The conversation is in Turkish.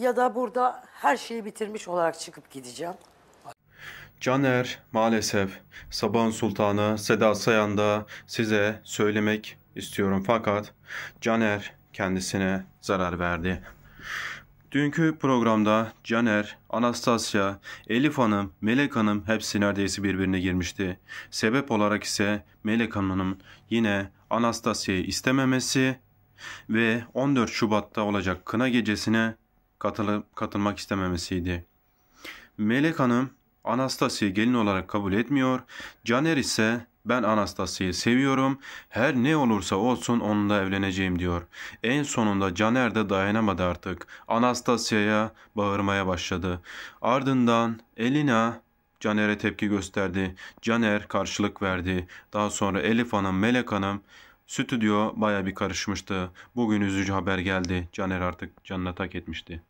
ya da burada her şeyi bitirmiş olarak çıkıp gideceğim. Caner maalesef Sabahın Sultanı Seda Sayan'da size söylemek istiyorum fakat Caner kendisine zarar verdi. Dünkü programda Caner, Anastasya, Elif Hanım, Melek Hanım hepsi neredeyse birbirine girmişti. Sebep olarak ise Melek Hanım'ın yine Anastasya'yı istememesi ve 14 Şubat'ta olacak kına gecesine katılıp katılmak istememesiydi. Melek Hanım Anastasi'yi gelin olarak kabul etmiyor. Caner ise ben Anastasi'yi seviyorum. Her ne olursa olsun onunla evleneceğim diyor. En sonunda Caner de dayanamadı artık. Anastasia'ya bağırmaya başladı. Ardından Elina Caner'e tepki gösterdi. Caner karşılık verdi. Daha sonra Elif Hanım, Melek Hanım stüdyo baya bir karışmıştı. Bugün üzücü haber geldi. Caner artık canına tak etmişti.